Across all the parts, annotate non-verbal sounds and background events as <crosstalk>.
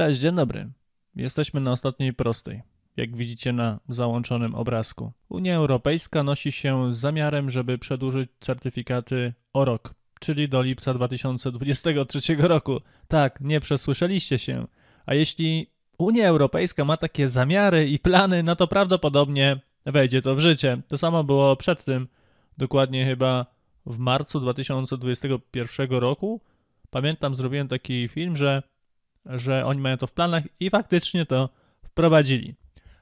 Cześć, dzień dobry. Jesteśmy na ostatniej prostej, jak widzicie na załączonym obrazku. Unia Europejska nosi się z zamiarem, żeby przedłużyć certyfikaty o rok, czyli do lipca 2023 roku. Tak, nie przesłyszeliście się. A jeśli Unia Europejska ma takie zamiary i plany, no to prawdopodobnie wejdzie to w życie. To samo było przed tym, dokładnie chyba w marcu 2021 roku. Pamiętam, zrobiłem taki film, że że oni mają to w planach i faktycznie to wprowadzili.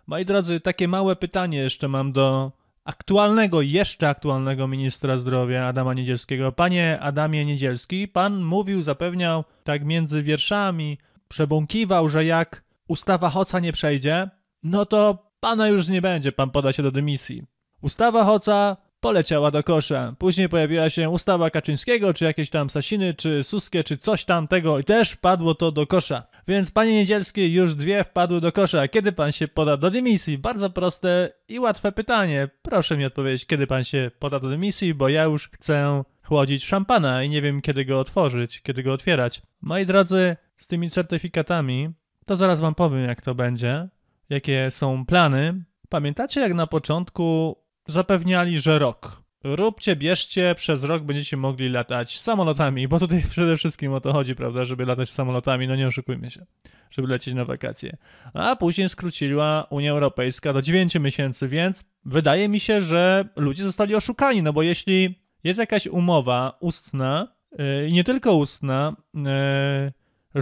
Moi drodzy, takie małe pytanie jeszcze mam do aktualnego, jeszcze aktualnego ministra zdrowia Adama Niedzielskiego. Panie Adamie Niedzielski, pan mówił, zapewniał tak między wierszami, przebąkiwał, że jak ustawa Hoca nie przejdzie, no to pana już nie będzie, pan poda się do dymisji. Ustawa Hoca poleciała do kosza. Później pojawiła się ustawa Kaczyńskiego, czy jakieś tam Sasiny, czy Suskie, czy coś tam tego i też padło to do kosza. Więc panie Niedzielski, już dwie wpadły do kosza. Kiedy pan się poda do dymisji? Bardzo proste i łatwe pytanie. Proszę mi odpowiedzieć, kiedy pan się poda do dymisji, bo ja już chcę chłodzić szampana i nie wiem kiedy go otworzyć, kiedy go otwierać. Moi drodzy, z tymi certyfikatami, to zaraz wam powiem jak to będzie, jakie są plany. Pamiętacie jak na początku zapewniali, że rok. Róbcie, bierzcie, przez rok będziecie mogli latać samolotami, bo tutaj <laughs> przede wszystkim o to chodzi, prawda, żeby latać samolotami, no nie oszukujmy się, żeby lecieć na wakacje. A później skróciła Unia Europejska do 9 miesięcy, więc wydaje mi się, że ludzie zostali oszukani, no bo jeśli jest jakaś umowa ustna, yy, i nie tylko ustna, yy,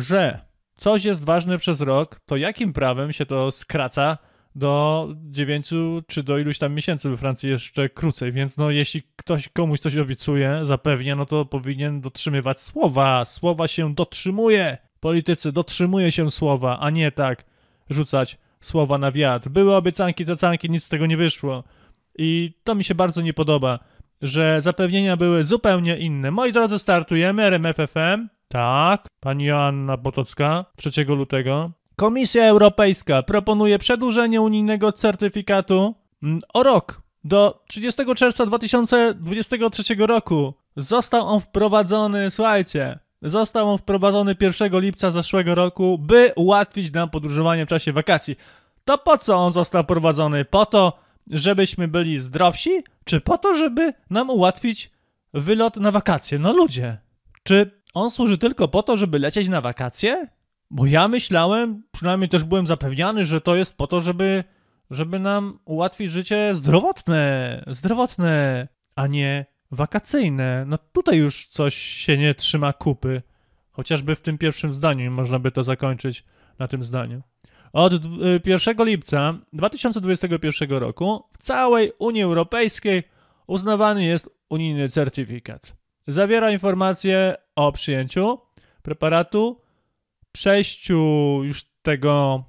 że coś jest ważne przez rok, to jakim prawem się to skraca do 9 czy do iluś tam miesięcy we Francji jeszcze krócej, więc no jeśli ktoś komuś coś obiecuje, zapewnia, no to powinien dotrzymywać słowa. Słowa się dotrzymuje. Politycy dotrzymuje się słowa, a nie tak rzucać słowa na wiatr. Były obiecanki, zacanki, nic z tego nie wyszło. I to mi się bardzo nie podoba, że zapewnienia były zupełnie inne. Moi drodzy, startujemy RMFFM. Tak, pani Joanna Potocka 3 lutego. Komisja Europejska proponuje przedłużenie unijnego certyfikatu mm, o rok. Do 30 czerwca 2023 roku został on wprowadzony, słuchajcie, został on wprowadzony 1 lipca zeszłego roku, by ułatwić nam podróżowanie w czasie wakacji. To po co on został wprowadzony? Po to, żebyśmy byli zdrowsi, czy po to, żeby nam ułatwić wylot na wakacje? No ludzie, czy on służy tylko po to, żeby lecieć na wakacje? Bo ja myślałem, przynajmniej też byłem zapewniany, że to jest po to, żeby, żeby nam ułatwić życie zdrowotne, zdrowotne, a nie wakacyjne. No tutaj już coś się nie trzyma kupy. Chociażby w tym pierwszym zdaniu można by to zakończyć na tym zdaniu. Od 1 lipca 2021 roku w całej Unii Europejskiej uznawany jest unijny certyfikat. Zawiera informacje o przyjęciu preparatu przejściu już tego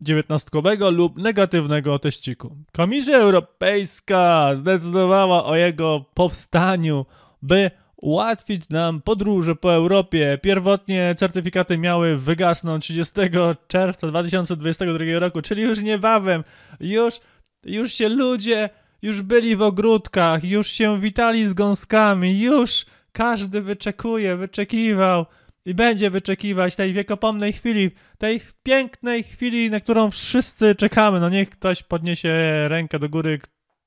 dziewiętnastkowego lub negatywnego teściku. Komisja Europejska zdecydowała o jego powstaniu, by ułatwić nam podróże po Europie. Pierwotnie certyfikaty miały wygasnąć 30 czerwca 2022 roku, czyli już niebawem. Już, już się ludzie, już byli w ogródkach, już się witali z gąskami, już każdy wyczekuje, wyczekiwał i będzie wyczekiwać tej wiekopomnej chwili, tej pięknej chwili, na którą wszyscy czekamy. No niech ktoś podniesie rękę do góry,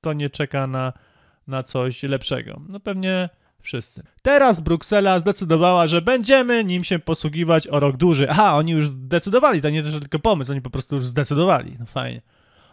kto nie czeka na, na coś lepszego. No pewnie wszyscy. Teraz Bruksela zdecydowała, że będziemy nim się posługiwać o rok dłużej. Aha, oni już zdecydowali, to nie tylko pomysł, oni po prostu już zdecydowali. No fajnie.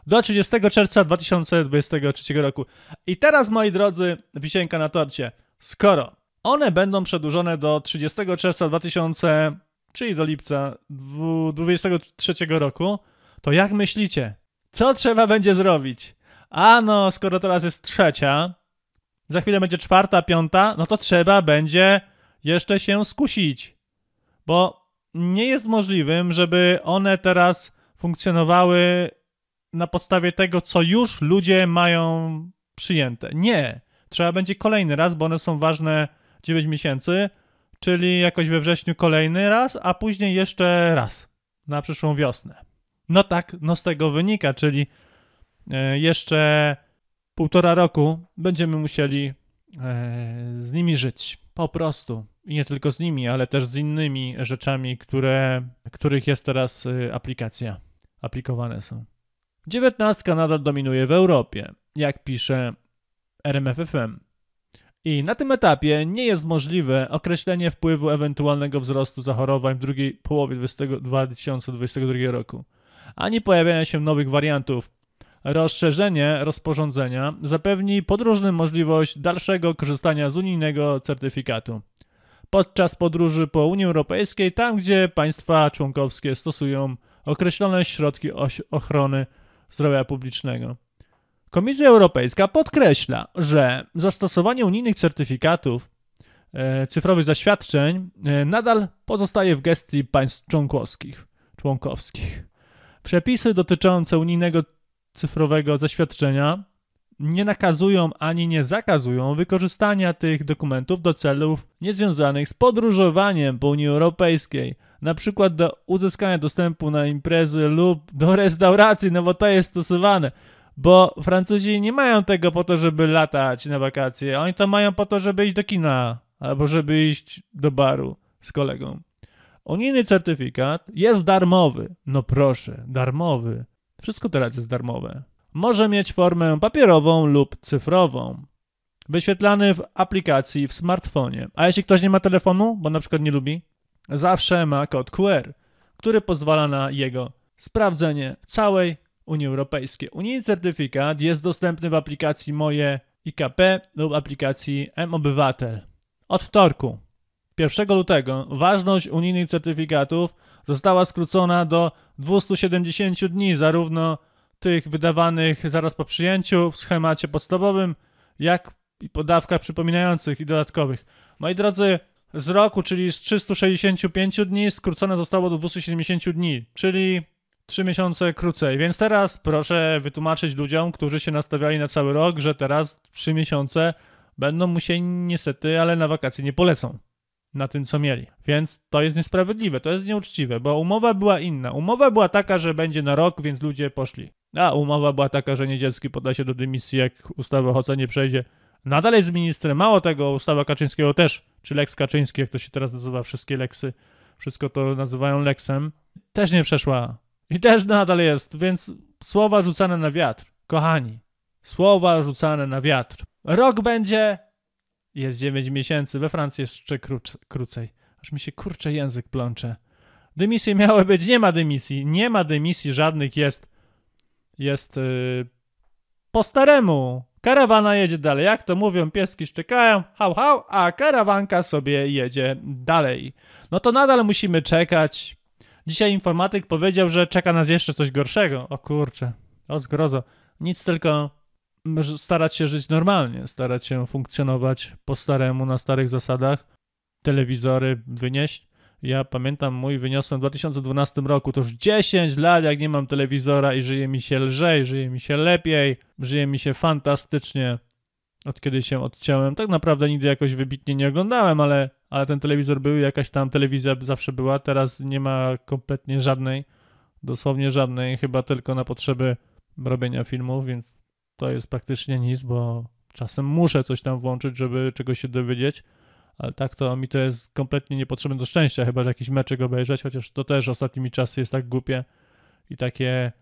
Do 30 czerwca 2023 roku. I teraz, moi drodzy, wisienka na torcie. Skoro one będą przedłużone do 30 czerwca 2000, czyli do lipca 2023 roku. To jak myślicie, co trzeba będzie zrobić? A no, skoro teraz jest trzecia, za chwilę będzie czwarta, piąta, no to trzeba będzie jeszcze się skusić, bo nie jest możliwym, żeby one teraz funkcjonowały na podstawie tego, co już ludzie mają przyjęte. Nie. Trzeba będzie kolejny raz, bo one są ważne 9 miesięcy, czyli jakoś we wrześniu kolejny raz, a później jeszcze raz na przyszłą wiosnę. No tak, no z tego wynika, czyli e, jeszcze półtora roku będziemy musieli e, z nimi żyć. Po prostu. I nie tylko z nimi, ale też z innymi rzeczami, które, których jest teraz e, aplikacja. Aplikowane są. Dziewiętnastka nadal dominuje w Europie, jak pisze RMFFM. I na tym etapie nie jest możliwe określenie wpływu ewentualnego wzrostu zachorowań w drugiej połowie 2022 roku, ani pojawiania się nowych wariantów. Rozszerzenie rozporządzenia zapewni podróżnym możliwość dalszego korzystania z unijnego certyfikatu podczas podróży po Unii Europejskiej, tam gdzie państwa członkowskie stosują określone środki ochrony zdrowia publicznego. Komisja Europejska podkreśla, że zastosowanie unijnych certyfikatów e, cyfrowych zaświadczeń e, nadal pozostaje w gestii państw członkowskich. członkowskich. Przepisy dotyczące unijnego cyfrowego zaświadczenia nie nakazują ani nie zakazują wykorzystania tych dokumentów do celów niezwiązanych z podróżowaniem po Unii Europejskiej, na przykład do uzyskania dostępu na imprezy lub do restauracji, no bo to jest stosowane bo Francuzi nie mają tego po to, żeby latać na wakacje. Oni to mają po to, żeby iść do kina albo żeby iść do baru z kolegą. Unijny certyfikat jest darmowy. No proszę, darmowy. Wszystko teraz jest darmowe. Może mieć formę papierową lub cyfrową. Wyświetlany w aplikacji w smartfonie. A jeśli ktoś nie ma telefonu, bo na przykład nie lubi, zawsze ma kod QR, który pozwala na jego sprawdzenie w całej Unii Europejskiej. Unijny certyfikat jest dostępny w aplikacji Moje IKP lub aplikacji M-Obywatel. Od wtorku, 1 lutego, ważność unijnych certyfikatów została skrócona do 270 dni, zarówno tych wydawanych zaraz po przyjęciu w schemacie podstawowym, jak i po dawkach przypominających i dodatkowych. Moi drodzy, z roku, czyli z 365 dni, skrócone zostało do 270 dni, czyli Trzy miesiące krócej, więc teraz proszę wytłumaczyć ludziom, którzy się nastawiali na cały rok, że teraz trzy miesiące będą musieli niestety, ale na wakacje nie polecą na tym, co mieli. Więc to jest niesprawiedliwe, to jest nieuczciwe, bo umowa była inna. Umowa była taka, że będzie na rok, więc ludzie poszli. A umowa była taka, że Niedzielski poda się do dymisji, jak ustawa Hoca nie przejdzie. Nadal jest ministrem, mało tego, ustawa Kaczyńskiego też, czy Leks Kaczyński, jak to się teraz nazywa, wszystkie leksy, wszystko to nazywają leksem, też nie przeszła i też nadal jest, więc słowa rzucane na wiatr. Kochani, słowa rzucane na wiatr. Rok będzie, jest 9 miesięcy, we Francji jest jeszcze króc, krócej. Aż mi się kurczę język plącze. Dymisje miały być, nie ma dymisji, nie ma dymisji żadnych, jest, jest yy, po staremu. Karawana jedzie dalej, jak to mówią, pieski szczekają, hał hał, a karawanka sobie jedzie dalej. No to nadal musimy czekać Dzisiaj informatyk powiedział, że czeka nas jeszcze coś gorszego. O kurczę, o zgrozo. Nic tylko starać się żyć normalnie, starać się funkcjonować po staremu, na starych zasadach. Telewizory wynieść. Ja pamiętam, mój wyniosłem w 2012 roku, to już 10 lat, jak nie mam telewizora i żyje mi się lżej, żyje mi się lepiej, żyje mi się fantastycznie od kiedy się odciąłem. Tak naprawdę nigdy jakoś wybitnie nie oglądałem, ale, ale ten telewizor był, jakaś tam telewizja zawsze była. Teraz nie ma kompletnie żadnej, dosłownie żadnej, chyba tylko na potrzeby robienia filmów, więc to jest praktycznie nic, bo czasem muszę coś tam włączyć, żeby czegoś się dowiedzieć. Ale tak to mi to jest kompletnie niepotrzebne do szczęścia, chyba że jakiś meczek obejrzeć, chociaż to też ostatnimi czasy jest tak głupie i takie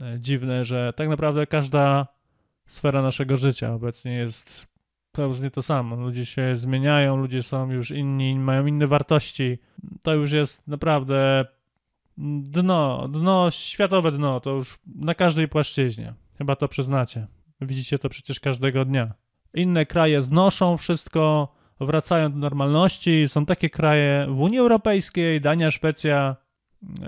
e, dziwne, że tak naprawdę każda sfera naszego życia obecnie jest to już nie to samo. Ludzie się zmieniają, ludzie są już inni, mają inne wartości. To już jest naprawdę dno, dno, światowe dno, to już na każdej płaszczyźnie. Chyba to przyznacie. Widzicie to przecież każdego dnia. Inne kraje znoszą wszystko, wracają do normalności. Są takie kraje w Unii Europejskiej, Dania, Szwecja.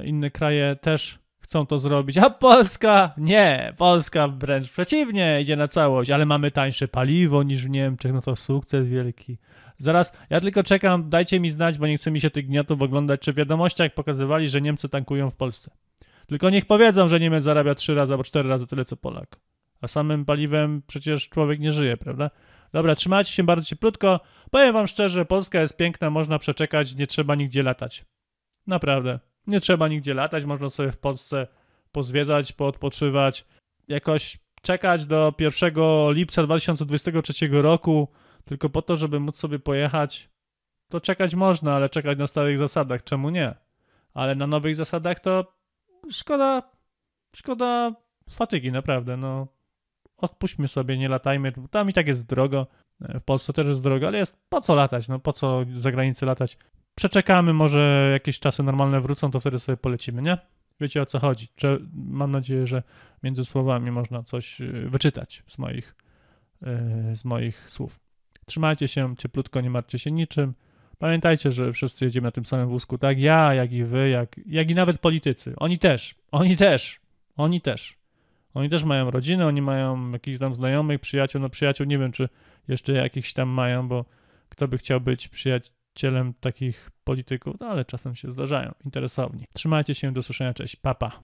Inne kraje też chcą to zrobić, a Polska nie, Polska wręcz przeciwnie, idzie na całość, ale mamy tańsze paliwo niż w Niemczech, no to sukces wielki. Zaraz, ja tylko czekam, dajcie mi znać, bo nie chce mi się tych gniotów oglądać, czy w wiadomościach pokazywali, że Niemcy tankują w Polsce. Tylko niech powiedzą, że Niemiec zarabia trzy razy albo cztery razy tyle co Polak. A samym paliwem przecież człowiek nie żyje, prawda? Dobra, trzymajcie się bardzo cieplutko. Powiem wam szczerze, Polska jest piękna, można przeczekać, nie trzeba nigdzie latać. Naprawdę. Nie trzeba nigdzie latać, można sobie w Polsce pozwiedzać, poodpoczywać, jakoś czekać do 1 lipca 2023 roku, tylko po to, żeby móc sobie pojechać. To czekać można, ale czekać na starych zasadach, czemu nie? Ale na nowych zasadach to szkoda, szkoda fatygi, naprawdę. No, odpuśćmy sobie, nie latajmy. Tam i tak jest drogo. W Polsce też jest drogo, ale jest po co latać? No, po co za granicę latać? przeczekamy, może jakieś czasy normalne wrócą, to wtedy sobie polecimy, nie? Wiecie o co chodzi. Mam nadzieję, że między słowami można coś y, wyczytać z moich, y, z moich słów. Trzymajcie się cieplutko, nie martwcie się niczym. Pamiętajcie, że wszyscy jedziemy na tym samym wózku, tak? Ja, jak i wy, jak, jak i nawet politycy. Oni też, oni też, oni też. Oni też mają rodzinę, oni mają jakichś tam znajomych, przyjaciół, no przyjaciół nie wiem, czy jeszcze jakichś tam mają, bo kto by chciał być przyjaciół cielem takich polityków, no ale czasem się zdarzają, interesowni. Trzymajcie się, do słyszenia, cześć, papa. Pa.